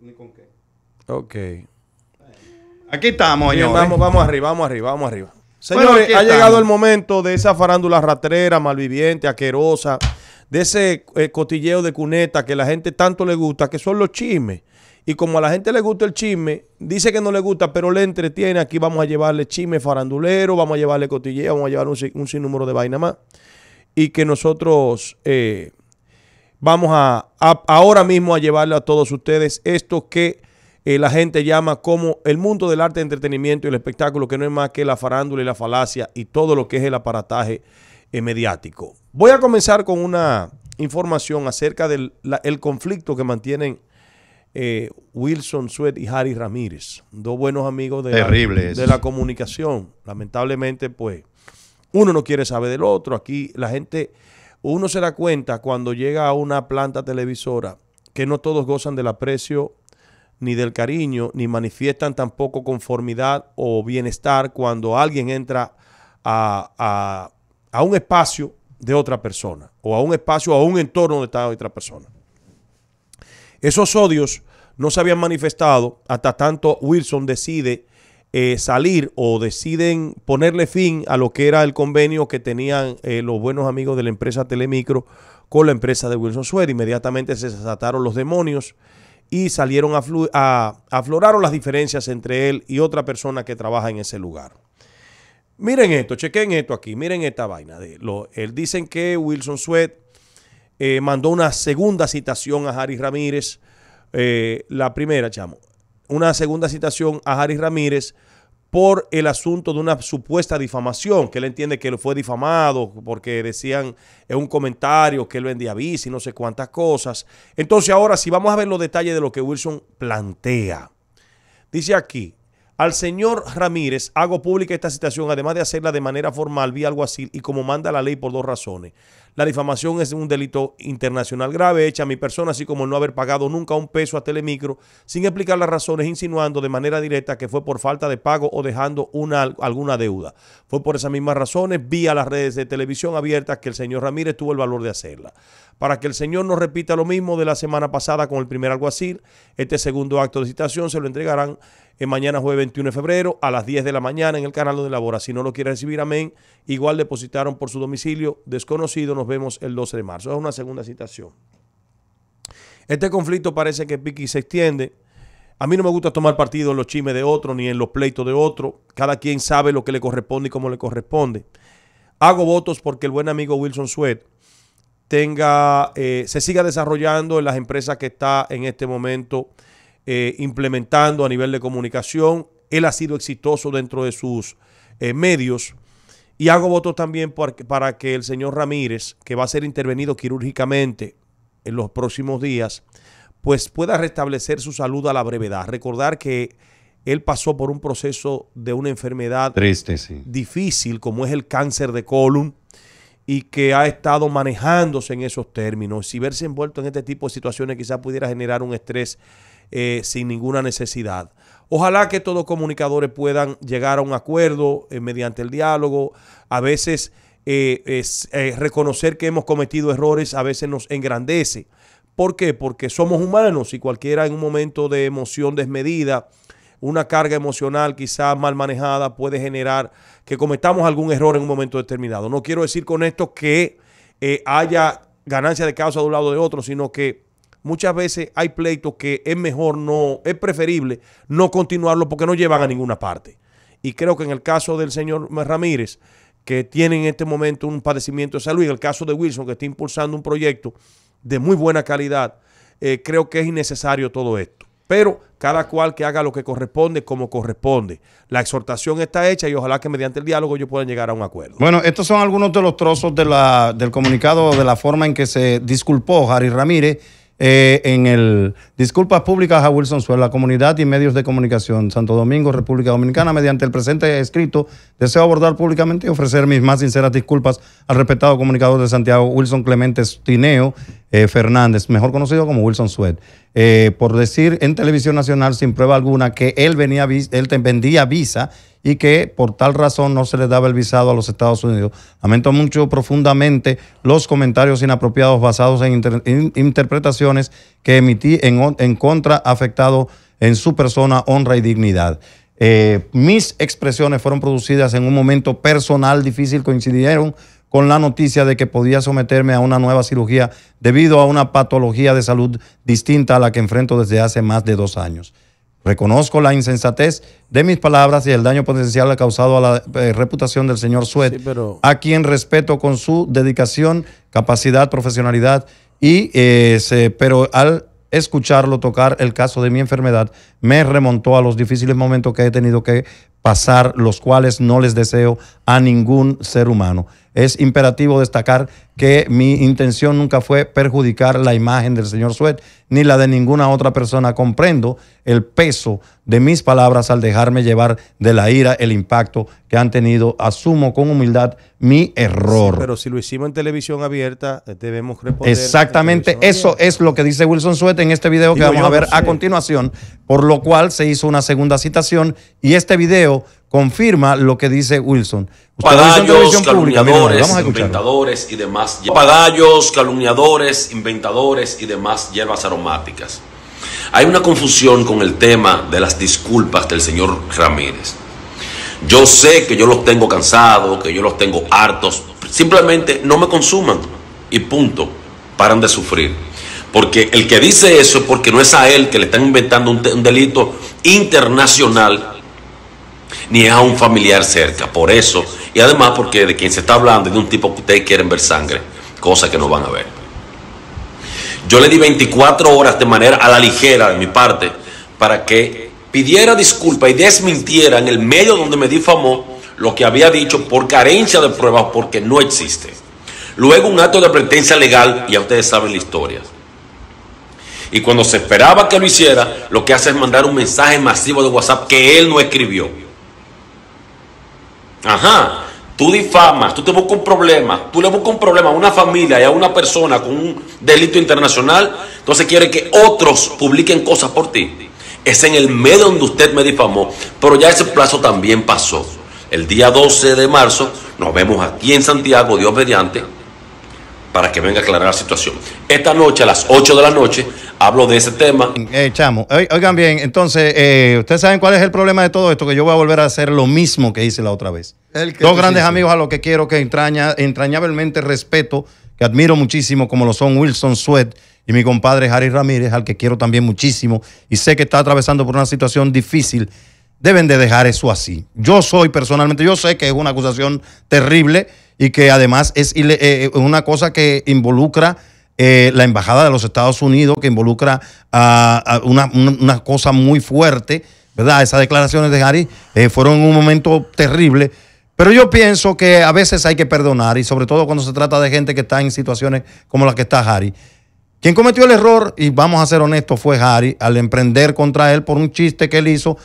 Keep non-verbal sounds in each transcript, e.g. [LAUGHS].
ni con qué. Ok. Aquí estamos, señores. Vamos, vamos arriba, vamos arriba, vamos arriba. Señores, ha llegado el momento de esa farándula ratrera, malviviente, aquerosa, de ese eh, cotilleo de cuneta que la gente tanto le gusta, que son los chismes. Y como a la gente le gusta el chisme, dice que no le gusta, pero le entretiene. Aquí vamos a llevarle chisme farandulero, vamos a llevarle cotilleo, vamos a llevar un, un sinnúmero de vaina más. Y que nosotros eh, Vamos a, ahora mismo a llevarle a todos ustedes esto que eh, la gente llama como el mundo del arte, entretenimiento y el espectáculo, que no es más que la farándula y la falacia y todo lo que es el aparataje eh, mediático. Voy a comenzar con una información acerca del el conflicto que mantienen eh, Wilson Sweat y Harry Ramírez, dos buenos amigos de, de la comunicación. Lamentablemente, pues, uno no quiere saber del otro. Aquí la gente uno se da cuenta cuando llega a una planta televisora que no todos gozan del aprecio ni del cariño, ni manifiestan tampoco conformidad o bienestar cuando alguien entra a, un espacio de otra persona o a un espacio, a un entorno donde está otra persona. Esos odios no se habían manifestado hasta tanto Wilson decide eh, salir o deciden ponerle fin a lo que era el convenio que tenían eh, los buenos amigos de la empresa Telemicro con la empresa de Wilson Sued. Inmediatamente se desataron los demonios y salieron a, a, afloraron las diferencias entre él y otra persona que trabaja en ese lugar. Miren esto, chequen esto aquí, miren esta vaina. De lo, él dicen que Wilson Sued eh, mandó una segunda citación a Harry Ramírez. la primera, chamo, una segunda citación a Harry Ramírez por el asunto de una supuesta difamación, que él entiende que fue difamado porque decían en un comentario que él vendía bici, no sé cuántas cosas. Entonces ahora si vamos a ver los detalles de lo que Wilson plantea. Dice aquí, al señor Ramírez hago pública esta citación, además de hacerla de manera formal vía alguacil y como manda la ley por dos razones. La difamación es un delito internacional grave hecha a mi persona, así como no haber pagado nunca un peso a Telemicro, sin explicar las razones, insinuando de manera directa que fue por falta de pago o dejando alguna deuda. Fue por esas mismas razones, vía las redes de televisión abiertas, que el señor Ramírez tuvo el valor de hacerla. Para que el señor no repita lo mismo de la semana pasada con el primer alguacil, este segundo acto de citación se lo entregarán en mañana jueves 21 de febrero a las 10 de la mañana en el canal donde labora. Si no lo quiere recibir, amén. Igual depositaron por su domicilio desconocido. Nos vemos el 12 de marzo. Es una segunda citación. Este conflicto parece que piqui se extiende. A mí no me gusta tomar partido en los chimes de otro ni en los pleitos de otro. Cada quien sabe lo que le corresponde y cómo le corresponde. Hago votos porque el buen amigo Wilson Sweat tenga, eh, se siga desarrollando en las empresas que está en este momento eh, implementando a nivel de comunicación. Él ha sido exitoso dentro de sus eh, medios. Y hago votos también para que el señor Ramírez, que va a ser intervenido quirúrgicamente en los próximos días, pues pueda restablecer su salud a la brevedad. Recordar que él pasó por un proceso de una enfermedad Triste, difícil como es el cáncer de colon y que ha estado manejándose en esos términos. Si verse envuelto en este tipo de situaciones quizás pudiera generar un estrés eh, sin ninguna necesidad. Ojalá que todos los comunicadores puedan llegar a un acuerdo eh, mediante el diálogo. A veces eh, reconocer que hemos cometido errores a veces nos engrandece. ¿Por qué? Porque somos humanos y cualquiera en un momento de emoción desmedida, una carga emocional quizás mal manejada puede generar que cometamos algún error en un momento determinado. No quiero decir con esto que haya ganancia de causa de un lado de otro, sino que muchas veces hay pleitos que es mejor no, es preferible no continuarlo porque no llevan a ninguna parte. Y creo que en el caso del señor Ramírez, que tiene en este momento un padecimiento de salud, y en el caso de Wilson, que está impulsando un proyecto de muy buena calidad, eh, creo que es innecesario todo esto. Pero cada cual que haga lo que corresponde como corresponde. La exhortación está hecha y ojalá que mediante el diálogo ellos puedan llegar a un acuerdo. Bueno, estos son algunos de los trozos de del comunicado, de la forma en que se disculpó Harry Ramírez eh, en el Disculpas Públicas a Wilson Suela, la comunidad y medios de comunicación Santo Domingo, República Dominicana, mediante el presente escrito, deseo abordar públicamente y ofrecer mis más sinceras disculpas al respetado comunicador de Santiago, Wilson Clemente Tineo eh, Fernández, mejor conocido como Wilson Suet, eh, por decir en Televisión Nacional sin prueba alguna que él, venía, él vendía visa y que por tal razón no se les daba el visado a los Estados Unidos. Lamento mucho profundamente los comentarios inapropiados basados en, interpretaciones que emití en, contra afectado en su persona, honra y dignidad. Eh, mis expresiones fueron producidas en un momento personal difícil, coincidieron con la noticia de que podía someterme a una nueva cirugía debido a una patología de salud distinta a la que enfrento desde hace más de dos años. Reconozco la insensatez de mis palabras y el daño potencial causado a la eh, reputación del señor Suet, a quien respeto con su dedicación, capacidad, profesionalidad, y, eh, pero al escucharlo tocar el caso de mi enfermedad me remontó a los difíciles momentos que he tenido que pasar, los cuales no les deseo a ningún ser humano es imperativo destacar que mi intención nunca fue perjudicar la imagen del señor Suet ni la de ninguna otra persona. Comprendo el peso de mis palabras al dejarme llevar de la ira el impacto que han tenido. Asumo con humildad mi error. pero si lo hicimos en televisión abierta, eh, debemos responder. Exactamente, eso es lo que dice Wilson Suet en este video que vamos a ver a continuación, por lo cual se hizo una segunda citación y este video confirma lo que dice Wilson. Pagallos, calumniadores, inventadores y demás. calumniadores, inventadores y demás hierbas aromáticas. Hay una confusión con el tema de las disculpas del señor Ramírez. Yo sé que yo los tengo cansados, que yo los tengo hartos. Simplemente no me consuman y punto. Paran de sufrir. Porque el que dice eso es porque no es a él que le están inventando un delito internacional ni a un familiar cerca, por eso, y además porque de quien se está hablando es de un tipo que ustedes quieren ver sangre, cosa que no van a ver. Yo le di 24 horas de manera a la ligera de mi parte para que pidiera disculpa y desmintiera en el medio donde me difamó lo que había dicho por carencia de pruebas porque no existe. Luego un acto de advertencia legal y ya ustedes saben la historia. Y cuando se esperaba que lo hiciera, lo que hace es mandar un mensaje masivo de WhatsApp que él no escribió Ajá. Tú difamas, tú te buscas un problema, tú le buscas un problema a una familia y a una persona con un delito internacional, entonces quiere que otros publiquen cosas por ti. Es en el medio donde usted me difamó, pero ya ese plazo también pasó. El día 12 de marzo nos vemos aquí en Santiago, Dios mediante para que venga a aclarar la situación. Esta noche, a las 8 de la noche, hablo de ese tema. Eh, chamo, oigan bien, entonces, eh, ¿ustedes saben cuál es el problema de todo esto? Que yo voy a volver a hacer lo mismo que hice la otra vez. Dos grandes amigos a los que quiero que entraña, entrañablemente respeto, que admiro muchísimo, como lo son Wilson Sweat y mi compadre Harry Ramírez, al que quiero también muchísimo, y sé que está atravesando por una situación difícil deben de dejar eso así. Yo soy personalmente, yo sé que es una acusación terrible y que además es eh, eh, una cosa que involucra eh, la Embajada de los Estados Unidos, que involucra a, una, cosa muy fuerte, ¿verdad? Esas declaraciones de Harry fueron un momento terrible. Pero yo pienso que a veces hay que perdonar, y sobre todo cuando se trata de gente que está en situaciones como la que está Harry. Quien cometió el error, y vamos a ser honestos, fue Harry, al emprender contra él por un chiste que él hizo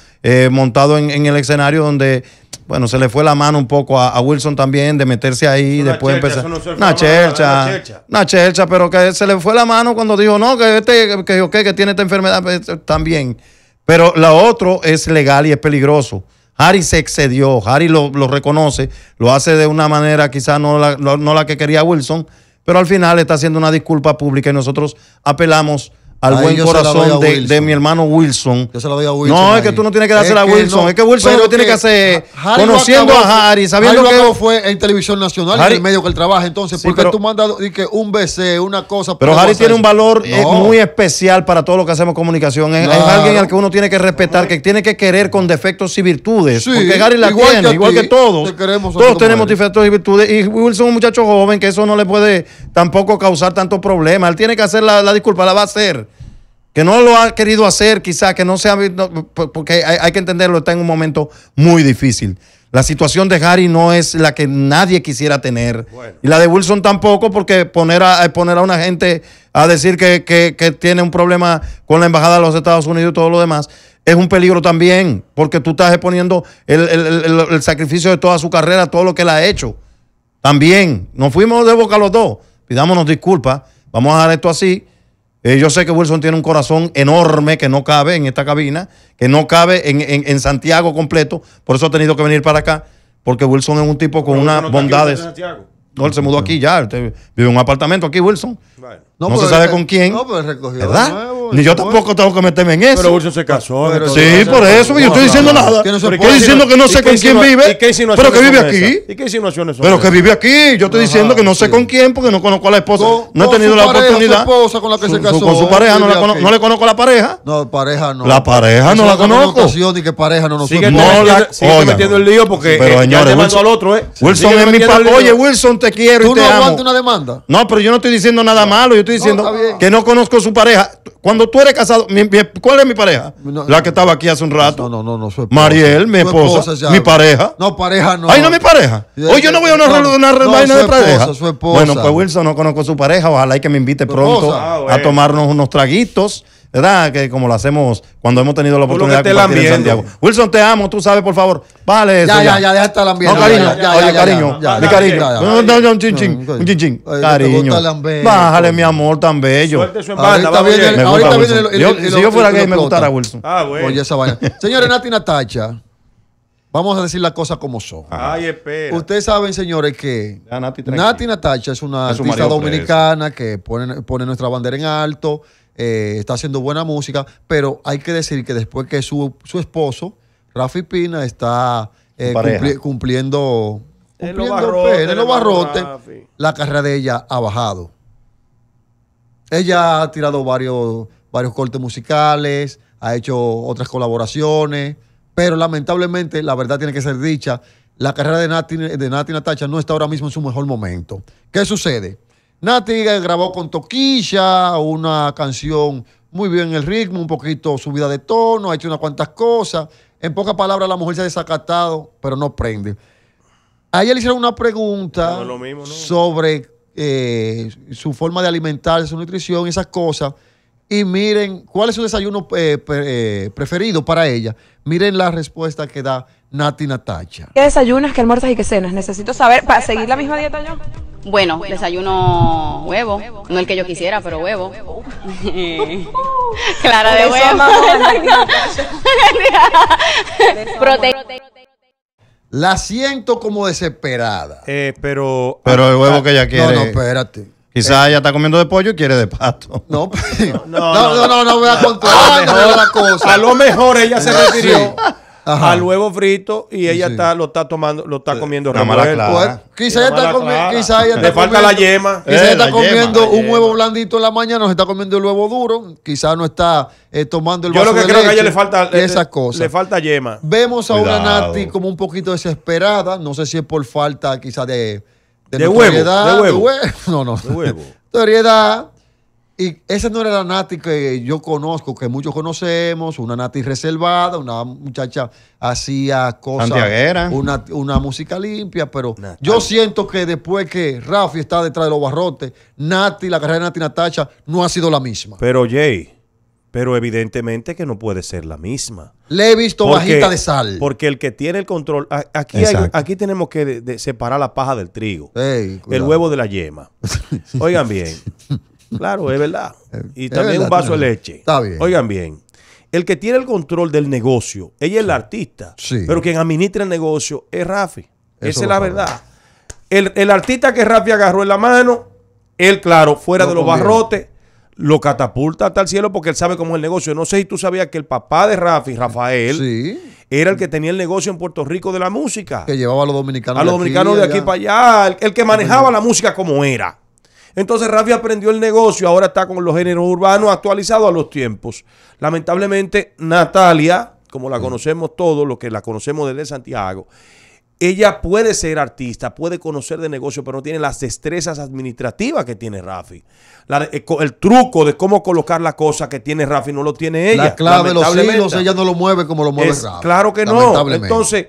montado en, el escenario donde bueno, se le fue la mano un poco a, Wilson también de meterse ahí después empezar. No una, chercha, una pero que se le fue la mano cuando dijo, no, que este, que, tiene esta enfermedad pues, también. Pero lo otro es legal y es peligroso. Harry se excedió, Harry lo, reconoce, lo hace de una manera quizás no la, no la que quería Wilson, pero al final está haciendo una disculpa pública y nosotros apelamos al buen corazón de, mi hermano Wilson. Yo se la doy a Wilson. No, es que tú no tienes que dársela a Wilson. es que Wilson lo tiene que, hacer, conociendo a Harry, sabiendo Harry que. fue en televisión nacional, Harry, en el medio que él trabaja. Entonces, porque ¿por qué tú mandas que un BC, una cosa? Pero Harry tiene un valor eh, muy especial para todo lo que hacemos comunicación. Es, alguien al que uno tiene que respetar, que tiene que querer con defectos y virtudes. porque Harry la igual igual que todos. Todos tenemos defectos y virtudes. Y Wilson es un muchacho joven que eso no le puede tampoco causar tantos problemas. Él tiene que hacer la disculpa, la va a hacer que no lo ha querido hacer, quizás que no se ha visto, porque hay, que entenderlo, está en un momento muy difícil. La situación de Harry no es la que nadie quisiera tener. Y la de Wilson tampoco, porque poner a, eh, poner a una gente a decir que, tiene un problema con la embajada de los Estados Unidos y todo lo demás es un peligro también, porque tú estás exponiendo el, sacrificio de toda su carrera, todo lo que él ha hecho. También, nos fuimos de boca los dos. Pidámonos disculpas, vamos a dejar esto así. Eh, yo sé que Wilson tiene un corazón enorme que no cabe en esta cabina, que no cabe en, en, Santiago completo, por eso ha tenido que venir para acá, porque Wilson es un tipo con unas bondades. No, él se mudó aquí ya, vive en un apartamento aquí, Wilson. No, se sabe con quién. No, recogió ¿Verdad? Ni yo tampoco tengo que meterme en eso. Pero Wilson se casó. sí, por eso. Yo estoy diciendo nada. estoy diciendo que no sé con quién vive. Pero que vive aquí. ¿Y qué insinuaciones Pero que vive aquí. Yo estoy diciendo que no sé con quién porque no conozco a la esposa. No he tenido la oportunidad. con la que se casó. Con su pareja. No le conozco a la pareja. No, pareja no. La pareja no la conozco. ni que pareja no nos sigue metiendo el lío porque eh, ya demandó al otro. Eh. Wilson es mi papá Oye, Wilson, te quiero y te amo. ¿Tú no aguantas una demanda? No, pero yo no estoy diciendo nada malo. Yo estoy diciendo que no conozco a su pareja tú eres casado, ¿cuál es mi pareja? la que estaba aquí hace un rato. No, no, no, no Mariel, mi esposa, mi pareja. No, pareja no. Ay, no, mi pareja. Hoy yo no voy a una, no, una de pareja. Su esposa. Bueno, pues Wilson no conozco su pareja, ojalá y que me invite pronto a tomarnos unos traguitos ¿verdad? Que como lo hacemos cuando hemos tenido la oportunidad de compartir en Santiago. Wilson, te amo, tú sabes, por favor. Vale, eso. Ya, ya, ya, deja estar ambiente. No, cariño, oye, cariño, mi cariño. No, no, un chinchín, un chinchín. Cariño. Bájale, mi amor, tan bello. Suerte su embata, Ahorita viene Si yo fuera gay, me gustara Wilson. Ah, bueno. Oye, esa vaina. Señores, Nati Natacha. Vamos a decir las cosas como son. Ay, espera. Ustedes saben, señores, que Nati, Natacha es una artista dominicana que pone, nuestra bandera en alto. Eh, está haciendo buena música, pero hay que decir que después que su, esposo, Rafi Pina, está eh, cumpliendo, en los barrote la carrera de ella ha bajado. Ella ha tirado varios, varios cortes musicales, ha hecho otras colaboraciones, pero lamentablemente la verdad tiene que ser dicha. La carrera de Nati, de Nati Natacha no está ahora mismo en su mejor momento. ¿Qué sucede? Nati grabó con Toquilla una canción muy bien el ritmo, un poquito subida de tono, ha hecho unas cuantas cosas. En pocas palabras, la mujer se ha desacatado, pero no prende. A ella le hicieron una pregunta sobre eh, su forma de alimentarse, su nutrición, esas cosas. Y miren, ¿cuál es su desayuno eh, eh, preferido para ella? Miren la respuesta que da Nati Natacha. ¿Qué desayunas, qué almuerzas y qué cenas? Necesito saber para seguir la misma dieta yo. Bueno, desayuno huevo, no el que yo quisiera, pero huevo. Clara de huevo. La siento como desesperada. Eh, pero. Pero el huevo que ella quiere. No, no, espérate. Quizás ella está comiendo de pollo y quiere de pato. No, no, no, no, no, voy a contar la cosa. A lo mejor ella se refirió al huevo frito y ella está, lo está tomando, lo está comiendo la mala clara. Quizá, ella está quizá ella está Le falta la yema. Quizá ella eh, está comiendo un huevo blandito en la mañana, no está comiendo el huevo duro, quizá no está eh, tomando el Yo lo que creo que a ella le falta eh, esas cosas. Le falta yema. Vemos a una Nati como un poquito desesperada, no sé si es por falta quizá de de, de, huevo, de huevo, [LAUGHS] No, no. De huevo. [LAUGHS] Teoría y esa no era la Nati que yo conozco, que muchos conocemos, una Nati reservada, una muchacha hacía cosas, una, una, música limpia, pero yo siento que después que Rafi está detrás de los barrotes, Nati, la carrera de Nati Natacha no ha sido la misma. Pero Jay, pero evidentemente que no puede ser la misma. Le he visto bajita de sal. Porque el que tiene el control. Aquí, aquí tenemos que separar la paja del trigo. el huevo de la yema. [LAUGHS] Oigan bien. [LAUGHS] Claro, es verdad. [LAUGHS] Y también un vaso de leche. Oigan bien. El que tiene el control del negocio, ella es la artista. Sí. Pero quien administra el negocio es Rafi. Esa es la verdad. El, artista que Rafi agarró en la mano, él, claro, fuera de los barrotes, lo catapulta hasta el cielo porque él sabe cómo es el negocio. No sé si tú sabías que el papá de Rafi, Rafael, era el que tenía el negocio en Puerto Rico de la música. Que llevaba a los dominicanos. A los dominicanos de aquí, para allá. el que manejaba la música como era. Entonces Rafi aprendió el negocio, ahora está con los géneros urbanos actualizados a los tiempos. Lamentablemente, Natalia, como la conocemos todos, lo que la conocemos desde Santiago, ella puede ser artista, puede conocer de negocio, pero no tiene las destrezas administrativas que tiene Rafi. Eh, el, truco de cómo colocar la cosa que tiene Rafi no lo tiene ella. La clave ella no lo mueve como lo mueve Rafi. Claro que no. Entonces.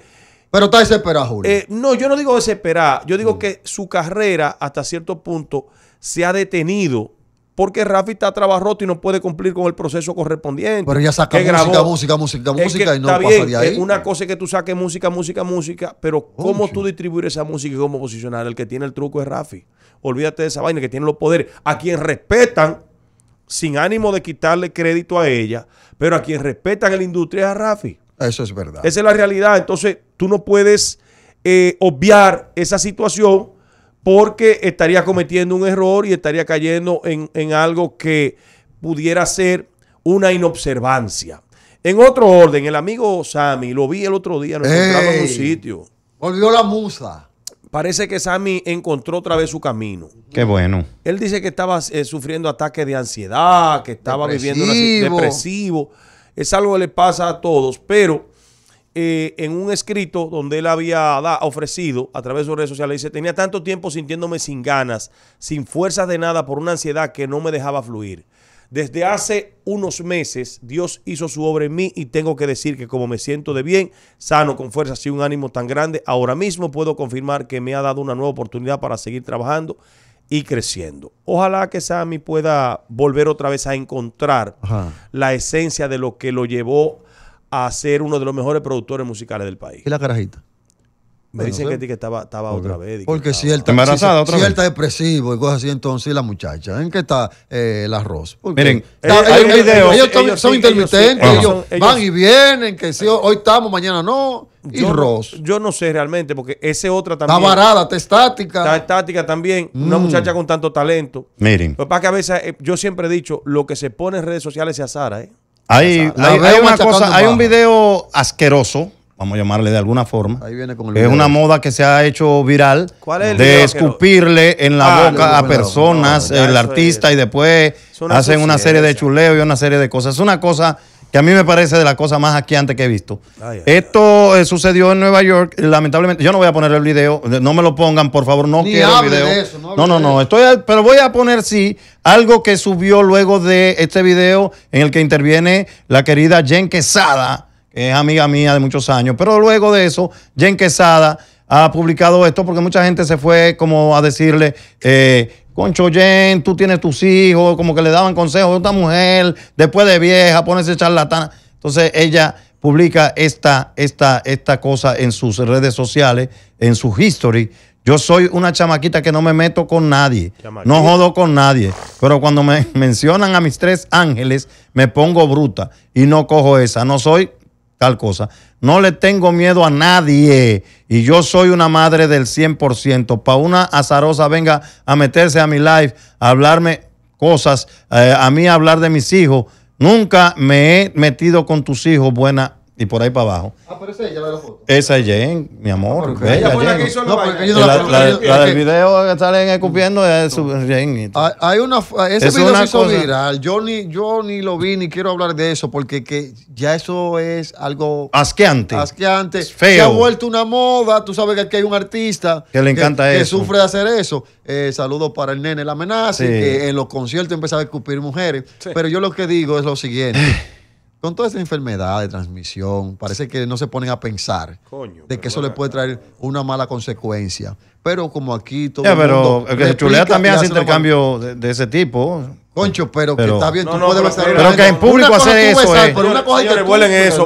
Pero está desesperada, Julio. Eh, no, yo no digo desesperada. Yo digo mm. que su carrera, hasta cierto punto, se ha detenido porque Rafi está trabarroto y no puede cumplir con el proceso correspondiente. Pero ya saca música, música, música, música, y no pasa de ahí. Una cosa es que tú saques música, música, música, pero cómo tú distribuir esa música y cómo posicionar. El que tiene el truco es Rafi. Olvídate de esa vaina, que tiene los poderes. A quien respetan, sin ánimo de quitarle crédito a ella, pero a quien respetan en la industria es a Rafi. Eso es verdad. Esa es la realidad. Entonces, tú no puedes eh, obviar esa situación porque estaría cometiendo un error y estaría cayendo en, algo que pudiera ser una inobservancia. En otro orden, el amigo Sammy, lo vi el otro día, nos encontramos en un sitio. Volvió la musa. Parece que Sammy encontró otra vez su camino. Qué bueno. Él dice que estaba eh, sufriendo ataques de ansiedad, que estaba viviendo viviendo una, depresivo. Es algo que le pasa a todos, pero eh, en un escrito donde él había ofrecido a través de sus redes sociales, dice, tenía tanto tiempo sintiéndome sin ganas, sin fuerzas de nada por una ansiedad que no me dejaba fluir. Desde hace unos meses Dios hizo su obra en mí y tengo que decir que como me siento de bien, sano, con fuerzas y un ánimo tan grande, ahora mismo puedo confirmar que me ha dado una nueva oportunidad para seguir trabajando y creciendo. Ojalá que Sammy pueda volver otra vez a encontrar la esencia de lo que lo llevó a ser uno de los mejores productores musicales del país. ¿Y la carajita? Me dicen que, que estaba, estaba otra vez. Porque si otra vez. está depresivo y cosas así, entonces la muchacha, ¿en qué está la eh, el arroz? Miren, ellos, video, son intermitentes, ellos, van y vienen, que si hoy estamos, mañana no. Y yo, Yo no sé realmente, porque ese otra también. Está varada, está estática. Está estática también. Una mm. muchacha con tanto talento. Miren. Pues para que a veces, eh, yo siempre he dicho, lo que se pone en redes sociales se azara, ¿eh? Hay, una cosa, hay un video asqueroso, vamos a llamarle de alguna forma. es una moda que se ha hecho viral de escupirle en la ah, boca a personas, el artista, y después hacen una serie de chuleos y una serie de cosas. Es una cosa que a mí me parece de la cosa más aquí antes que he visto. Esto eh, sucedió en Nueva York. Lamentablemente, yo no voy a poner el video. No me lo pongan, por favor. No quiero el video. no, no, no, Estoy, pero voy a poner sí algo que subió luego de este video en el que interviene la querida Jen Quesada, que es amiga mía de muchos años. Pero luego de eso, Jen Quesada ha publicado esto porque mucha gente se fue como a decirle, eh, Concho Jen, tú tienes tus hijos, como que le daban consejos a otra mujer, después de vieja, ponerse charlatana. Entonces ella publica esta, esta, esta cosa en sus redes sociales, en su history. Yo soy una chamaquita que no me meto con nadie, no jodo con nadie, pero cuando me [LAUGHS] mencionan a mis tres ángeles, me pongo bruta y no cojo esa, no soy tal cosa. No le tengo miedo a nadie. Y yo soy una madre del 100%. Para una azarosa venga a meterse a mi live, a hablarme cosas, eh, a mí hablar de mis hijos. Nunca me he metido con tus hijos, buena y por ahí para abajo. Ah, esa es ella foto. Esa mi amor. Ah, ella la que hizo del video que salen escupiendo es Jane. Ah, hay, una, ese video se viral. Yo ni, lo vi ni quiero hablar de eso porque que ya eso es algo... Asqueante. Asqueante. Se ha vuelto una moda. Tú sabes que aquí hay un artista... Que le encanta eso. Que sufre de hacer eso. Eh, saludos para el nene La Amenaza, que en los conciertos empezaba a escupir mujeres. Pero yo lo que digo es lo siguiente. [LAUGHS] con toda esa enfermedad de transmisión, parece que no se ponen a pensar de que eso le puede traer una mala consecuencia. Pero como aquí todo. el pero el que se chulea también hace intercambio de, ese tipo. Concho, pero, que está bien, tú no, puedes Pero, pero que en público hacer eso. que no, eso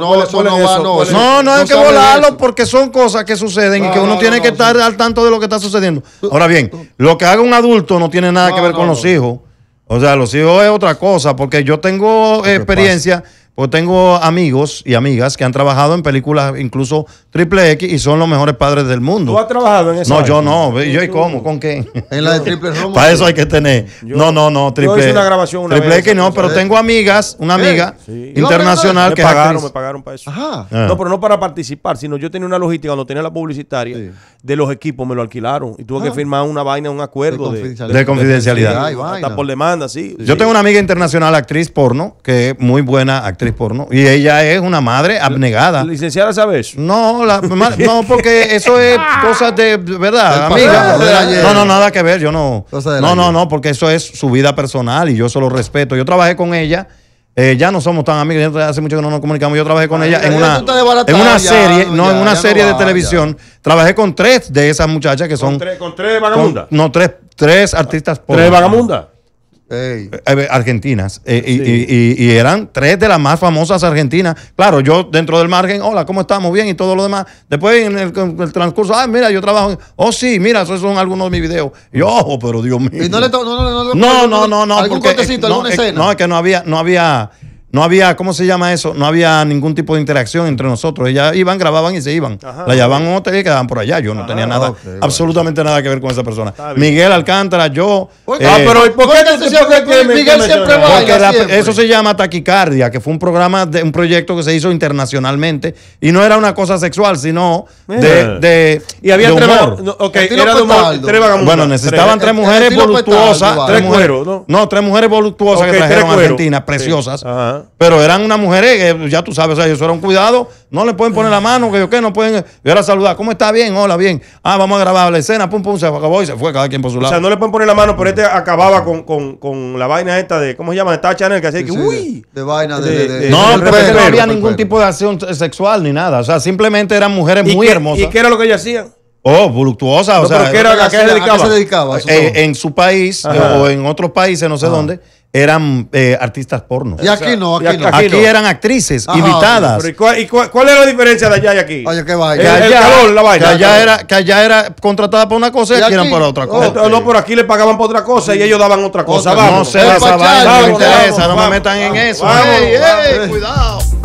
no, no, hay que volarlo porque son cosas que suceden y que uno tiene que estar al tanto de lo que está sucediendo. Ahora bien, lo que haga un adulto no tiene nada que ver con los hijos. O sea, los hijos es otra cosa, porque yo tengo experiencia. O tengo amigos y amigas que han trabajado en películas incluso triple X y son los mejores padres del mundo. ¿Tú has trabajado en esa? No, yo no. ¿Yo y cómo? ¿Con qué? [LAUGHS] En la de triple Para eso hay que tener. no, no, no. Triple, yo una grabación una triple X no, pero tengo amigas, una ¿Eh? amiga internacional que. Me pagaron, me pagaron para eso. Ajá. Eh. No, pero no para participar, sino yo tenía una logística cuando tenía la publicitaria de los equipos, me lo alquilaron y tuve que ah. firmar una vaina, un acuerdo de, confidencialidad. De, por demanda, sí. Yo tengo una amiga internacional, actriz porno, que es muy buena actriz porno. Y ella es una madre abnegada. ¿Licenciada sabes? No, no, porque eso es [LAUGHS] ah. cosas de, ¿verdad, amiga? no, no, nada que ver, yo no. No, no, no, porque eso es su vida personal y yo se lo respeto. Yo trabajé con ella. Eh, ya no somos tan amigos, hace mucho que no nos comunicamos. Yo trabajé con ella en una, en una serie, no, en una serie de televisión. Trabajé con tres de esas muchachas que son. ¿Con tres, con tres no, tres, artistas. Porno. ¿Tres vagamunda eh, argentinas. Eh, y, eran tres de las más famosas argentinas. Claro, yo dentro del margen, hola, ¿cómo estamos? Bien y todo lo demás. Después en el, transcurso, ah, mira, yo trabajo. Oh, sí, mira, esos son algunos de mis videos. Y ojo, pero Dios mío. no, le no, no, no, no, no, no, no, no, no, eh, es que no había, no había no había, ¿cómo se llama eso? No había ningún tipo de interacción entre nosotros. Ella iban, grababan y se iban. la llevaban a un hotel y quedaban por allá. Yo no ah, tenía nada, absolutamente nada que ver con esa persona. Miguel Alcántara, yo. Eh, ah, pero por qué Miguel siempre va Porque eso se llama Taquicardia, que fue un programa, de un proyecto que se hizo internacionalmente y no era una cosa sexual, sino de, Y había bueno, necesitaban tres, mujeres voluptuosas. Tres mujeres ¿no? No, tres mujeres voluptuosas que trajeron a Argentina, preciosas. Ajá. Pero eran unas mujeres que pues, ya tú sabes, o sea, eso era un cuidado. No le pueden poner la mano, que yo qué, no pueden. Yo era saludar. ¿Cómo está? Bien, hola, bien. Ah, vamos a grabar la escena, pum, pum, se acabó y se fue cada quien por su lado. O sea, no le pueden poner la mano, pero este mm. acababa con, con, con la vaina esta de, ¿cómo se llama? Esta channel que hacía que, uy. De, vaina, de. no, no había ningún tipo de acción sexual ni nada. O sea, simplemente eran mujeres muy hermosas. ¿Y qué era lo que ellas hacían? Oh, voluptuosa, o sea, ¿a, qué se dedicaba? Eh, en su país o en otros países, no sé dónde, eran eh, artistas porno. Y aquí no, aquí, no. Aquí eran actrices invitadas. ¿y, cuál, era la diferencia de allá y aquí? Oye, Que allá, era, allá era contratada por una cosa y, aquí, eran por otra cosa. No, por aquí le pagaban por otra cosa y ellos daban otra cosa. no se esa no me no metan en eso. Ey, ey, cuidado.